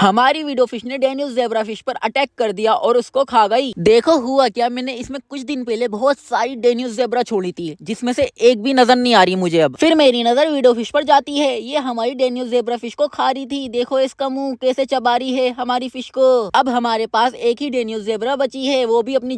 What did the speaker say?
हमारी video fish ने डेन्यूज जेबरा फिश पर अटैक कर दिया और उसको खा गई देखो हुआ क्या मैंने इसमें कुछ दिन पहले बहुत सारी डेन्यूज जेबरा छोड़ी थी जिसमें से एक भी नजर नहीं आ रही मुझे अब फिर मेरी नजर वीडियो फिश पर जाती है ये हमारी डेन्यूज जेबरा फिश को खा रही थी देखो इसका मुंह कैसे चबा रही है हमारी फिश को अब हमारे पास एक ही डेन्यूज जेबरा बची है वो भी अपनी